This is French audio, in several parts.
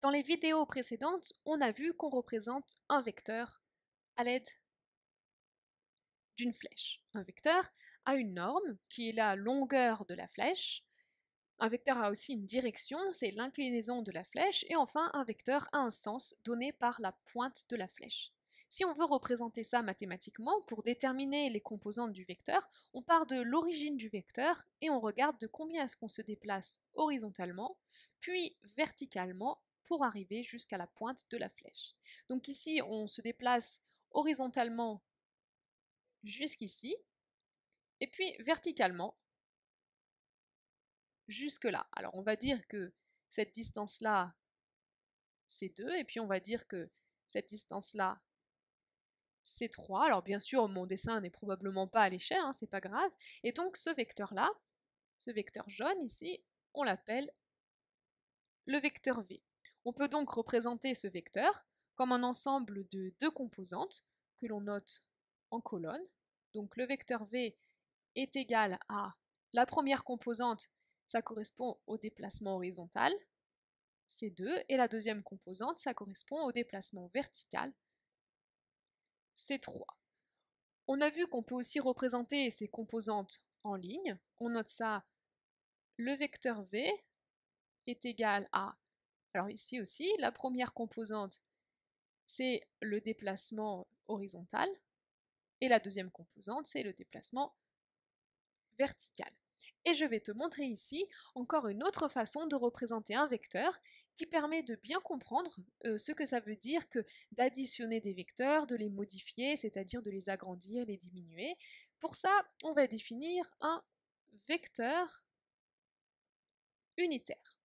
Dans les vidéos précédentes, on a vu qu'on représente un vecteur à l'aide d'une flèche. Un vecteur a une norme qui est la longueur de la flèche. Un vecteur a aussi une direction, c'est l'inclinaison de la flèche. Et enfin, un vecteur a un sens donné par la pointe de la flèche. Si on veut représenter ça mathématiquement, pour déterminer les composantes du vecteur, on part de l'origine du vecteur et on regarde de combien est-ce qu'on se déplace horizontalement, puis verticalement pour arriver jusqu'à la pointe de la flèche. Donc ici, on se déplace horizontalement jusqu'ici, et puis verticalement jusque-là. Alors on va dire que cette distance-là, c'est 2, et puis on va dire que cette distance-là, c'est 3. Alors bien sûr, mon dessin n'est probablement pas à l'échelle, hein, c'est pas grave. Et donc ce vecteur-là, ce vecteur jaune ici, on l'appelle le vecteur V. On peut donc représenter ce vecteur comme un ensemble de deux composantes que l'on note en colonne. Donc le vecteur v est égal à la première composante, ça correspond au déplacement horizontal, C2, et la deuxième composante, ça correspond au déplacement vertical, C3. On a vu qu'on peut aussi représenter ces composantes en ligne. On note ça, le vecteur v est égal à alors ici aussi, la première composante, c'est le déplacement horizontal, et la deuxième composante, c'est le déplacement vertical. Et je vais te montrer ici encore une autre façon de représenter un vecteur qui permet de bien comprendre euh, ce que ça veut dire que d'additionner des vecteurs, de les modifier, c'est-à-dire de les agrandir, les diminuer. Pour ça, on va définir un vecteur unitaire.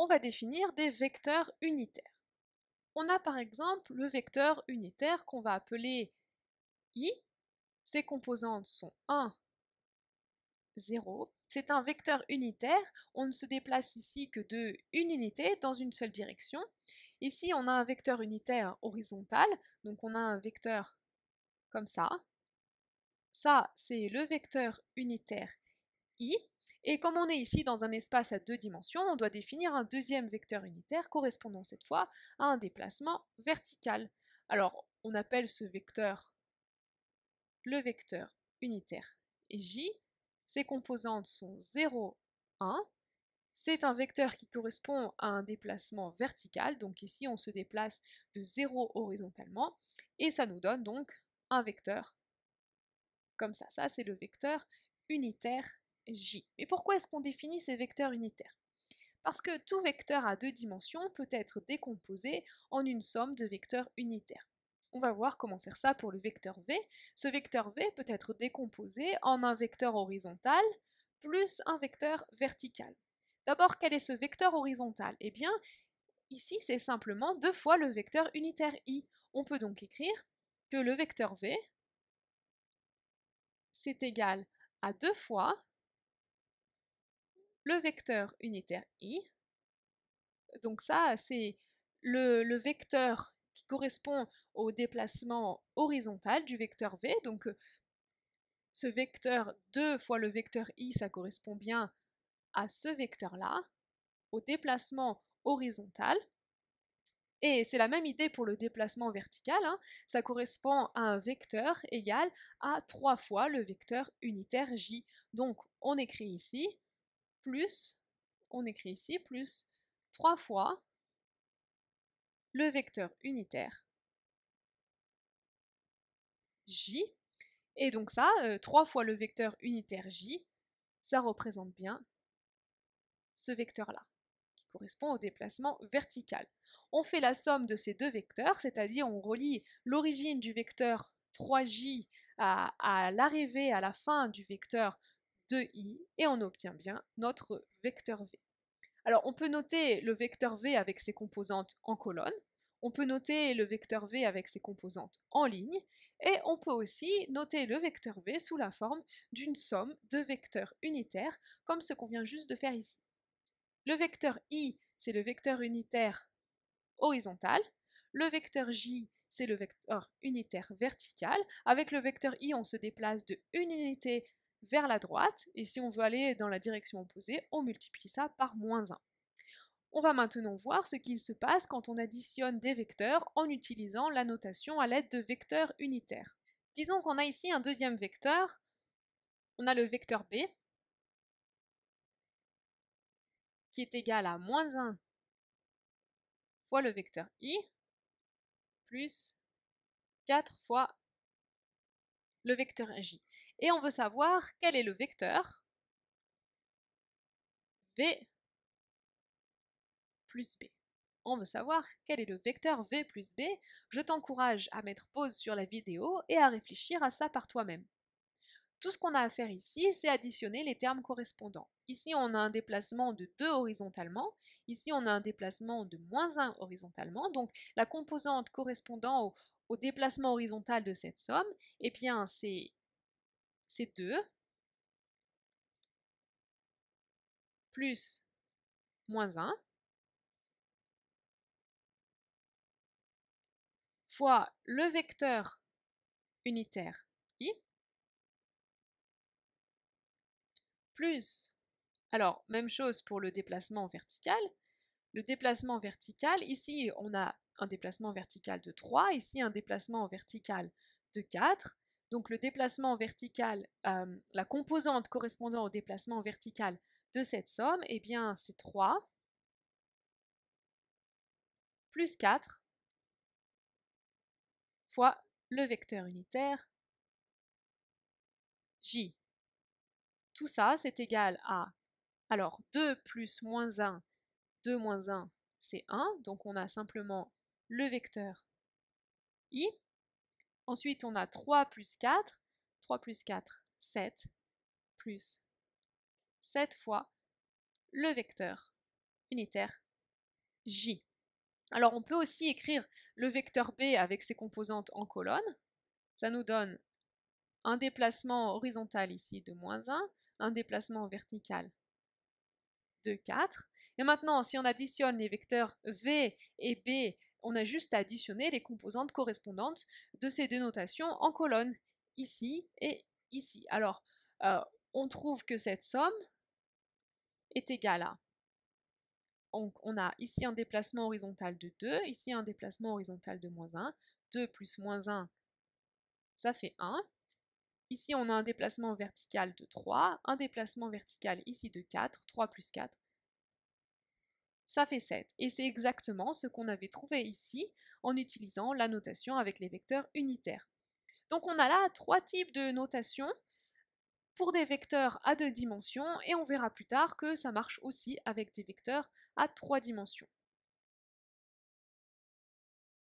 on va définir des vecteurs unitaires. On a par exemple le vecteur unitaire qu'on va appeler i. Ses composantes sont 1, 0. C'est un vecteur unitaire. On ne se déplace ici que de une unité dans une seule direction. Ici, on a un vecteur unitaire horizontal. Donc on a un vecteur comme ça. Ça, c'est le vecteur unitaire i. Et comme on est ici dans un espace à deux dimensions, on doit définir un deuxième vecteur unitaire correspondant cette fois à un déplacement vertical. Alors, on appelle ce vecteur le vecteur unitaire et j. Ses composantes sont 0, 1. C'est un vecteur qui correspond à un déplacement vertical, donc ici on se déplace de 0 horizontalement, et ça nous donne donc un vecteur comme ça. Ça, c'est le vecteur unitaire J. Mais pourquoi est-ce qu'on définit ces vecteurs unitaires Parce que tout vecteur à deux dimensions peut être décomposé en une somme de vecteurs unitaires. On va voir comment faire ça pour le vecteur V. Ce vecteur V peut être décomposé en un vecteur horizontal plus un vecteur vertical. D'abord, quel est ce vecteur horizontal Eh bien, ici, c'est simplement deux fois le vecteur unitaire i. On peut donc écrire que le vecteur v, c'est égal à deux fois le vecteur unitaire i. Donc ça, c'est le, vecteur qui correspond au déplacement horizontal du vecteur v. Donc euh, ce vecteur 2 fois le vecteur i, ça correspond bien à ce vecteur-là, au déplacement horizontal. Et c'est la même idée pour le déplacement vertical, hein. ça correspond à un vecteur égal à 3 fois le vecteur unitaire j. Donc on écrit ici plus, on écrit ici, plus 3 fois le vecteur unitaire j. Et donc ça, 3 euh, fois le vecteur unitaire j, ça représente bien ce vecteur-là, qui correspond au déplacement vertical. On fait la somme de ces deux vecteurs, c'est-à-dire on relie l'origine du vecteur 3j à l'arrivée, à la fin du vecteur de i et on obtient bien notre vecteur v. Alors on peut noter le vecteur v avec ses composantes en colonne, on peut noter le vecteur v avec ses composantes en ligne, et on peut aussi noter le vecteur v sous la forme d'une somme de vecteurs unitaires, comme ce qu'on vient juste de faire ici. Le vecteur i, c'est le vecteur unitaire horizontal, le vecteur j, c'est le vecteur unitaire vertical. Avec le vecteur i, on se déplace de une unité vers la droite, et si on veut aller dans la direction opposée, on multiplie ça par moins 1. On va maintenant voir ce qu'il se passe quand on additionne des vecteurs en utilisant la notation à l'aide de vecteurs unitaires. Disons qu'on a ici un deuxième vecteur, on a le vecteur B, qui est égal à moins 1 fois le vecteur i, plus 4 fois le vecteur J. Et on veut savoir quel est le vecteur V plus B. On veut savoir quel est le vecteur V plus B. Je t'encourage à mettre pause sur la vidéo et à réfléchir à ça par toi-même. Tout ce qu'on a à faire ici, c'est additionner les termes correspondants. Ici, on a un déplacement de 2 horizontalement. Ici, on a un déplacement de moins 1 horizontalement. Donc, la composante correspondant au, au déplacement horizontal de cette somme, eh bien c'est 2 plus moins 1 fois le vecteur unitaire i plus, alors même chose pour le déplacement vertical, le déplacement vertical. Ici, on a un déplacement vertical de 3, ici un déplacement vertical de 4. Donc le déplacement vertical, euh, la composante correspondant au déplacement vertical de cette somme, eh bien c'est 3 plus 4 fois le vecteur unitaire j. Tout ça, c'est égal à alors 2 plus moins 1 2 moins 1, c'est 1, donc on a simplement le vecteur i. Ensuite, on a 3 plus 4, 3 plus 4, 7, plus 7 fois le vecteur unitaire j. Alors on peut aussi écrire le vecteur b avec ses composantes en colonne. Ça nous donne un déplacement horizontal ici de moins 1, un déplacement vertical de 4, et maintenant, si on additionne les vecteurs V et B, on a juste à additionner les composantes correspondantes de ces deux notations en colonne, ici et ici. Alors, euh, on trouve que cette somme est égale à... Donc, on a ici un déplacement horizontal de 2, ici un déplacement horizontal de moins 1, 2 plus moins 1, ça fait 1. Ici, on a un déplacement vertical de 3, un déplacement vertical ici de 4, 3 plus 4, ça fait 7. Et c'est exactement ce qu'on avait trouvé ici en utilisant la notation avec les vecteurs unitaires. Donc on a là trois types de notation pour des vecteurs à deux dimensions et on verra plus tard que ça marche aussi avec des vecteurs à trois dimensions.